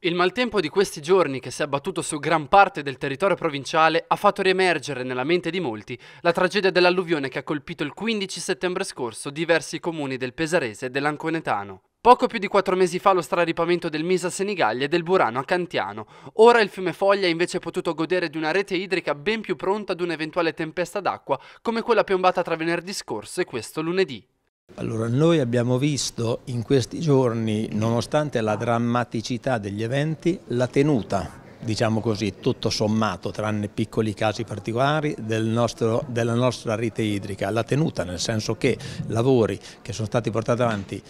Il maltempo di questi giorni che si è abbattuto su gran parte del territorio provinciale ha fatto riemergere nella mente di molti la tragedia dell'alluvione che ha colpito il 15 settembre scorso diversi comuni del Pesarese e dell'Anconetano. Poco più di quattro mesi fa lo straripamento del Misa Senigallia e del Burano a Cantiano. Ora il fiume Foglia è invece potuto godere di una rete idrica ben più pronta ad un'eventuale tempesta d'acqua come quella piombata tra venerdì scorso e questo lunedì. Allora, noi abbiamo visto in questi giorni, nonostante la drammaticità degli eventi, la tenuta, diciamo così, tutto sommato, tranne piccoli casi particolari, del nostro, della nostra rete idrica, la tenuta nel senso che lavori che sono stati portati avanti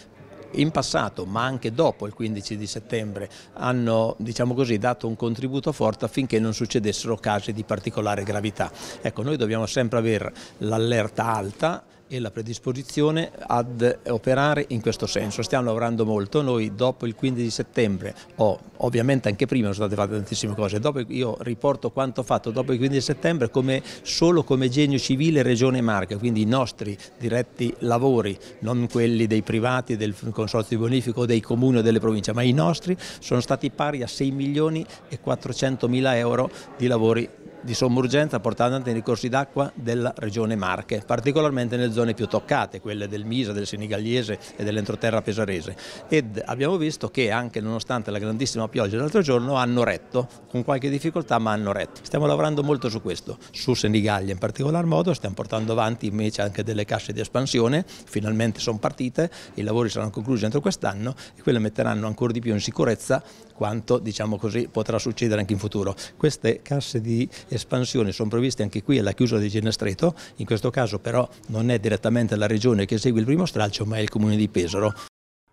in passato ma anche dopo il 15 di settembre hanno diciamo così, dato un contributo forte affinché non succedessero casi di particolare gravità. Ecco, noi dobbiamo sempre avere l'allerta alta e la predisposizione ad operare in questo senso. Stiamo lavorando molto, noi dopo il 15 settembre, oh, ovviamente anche prima sono state fatte tantissime cose, dopo io riporto quanto fatto dopo il 15 settembre come, solo come genio civile Regione Marche, quindi i nostri diretti lavori, non quelli dei privati, del Consorzio di Bonifico dei comuni o delle province, ma i nostri sono stati pari a 6 milioni e 400 mila euro di lavori di somma urgenza portata nei corsi d'acqua della regione Marche, particolarmente nelle zone più toccate, quelle del Misa, del Senigalliese e dell'entroterra pesarese. Ed abbiamo visto che anche nonostante la grandissima pioggia dell'altro giorno hanno retto, con qualche difficoltà ma hanno retto. Stiamo lavorando molto su questo, su Senigallia in particolar modo, stiamo portando avanti invece anche delle casse di espansione, finalmente sono partite, i lavori saranno conclusi entro quest'anno e quelle metteranno ancora di più in sicurezza quanto diciamo così, potrà succedere anche in futuro. Queste casse di espansione, sono previste anche qui alla chiusura di Genestreto, in questo caso però non è direttamente la regione che esegue il primo stralcio ma è il comune di Pesaro.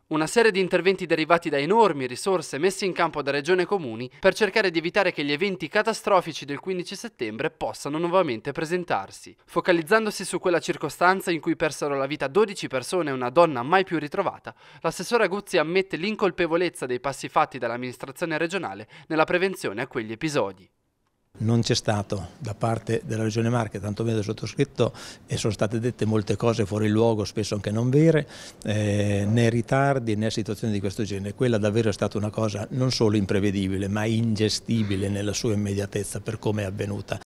Una serie di interventi derivati da enormi risorse messe in campo da regione e comuni per cercare di evitare che gli eventi catastrofici del 15 settembre possano nuovamente presentarsi, focalizzandosi su quella circostanza in cui persero la vita 12 persone e una donna mai più ritrovata, l'assessore Guzzi ammette l'incolpevolezza dei passi fatti dall'amministrazione regionale nella prevenzione a quegli episodi. Non c'è stato da parte della Regione Marche, tanto meno del sottoscritto, e sono state dette molte cose fuori luogo, spesso anche non vere, eh, né ritardi né situazioni di questo genere. Quella davvero è stata una cosa non solo imprevedibile, ma ingestibile nella sua immediatezza per come è avvenuta.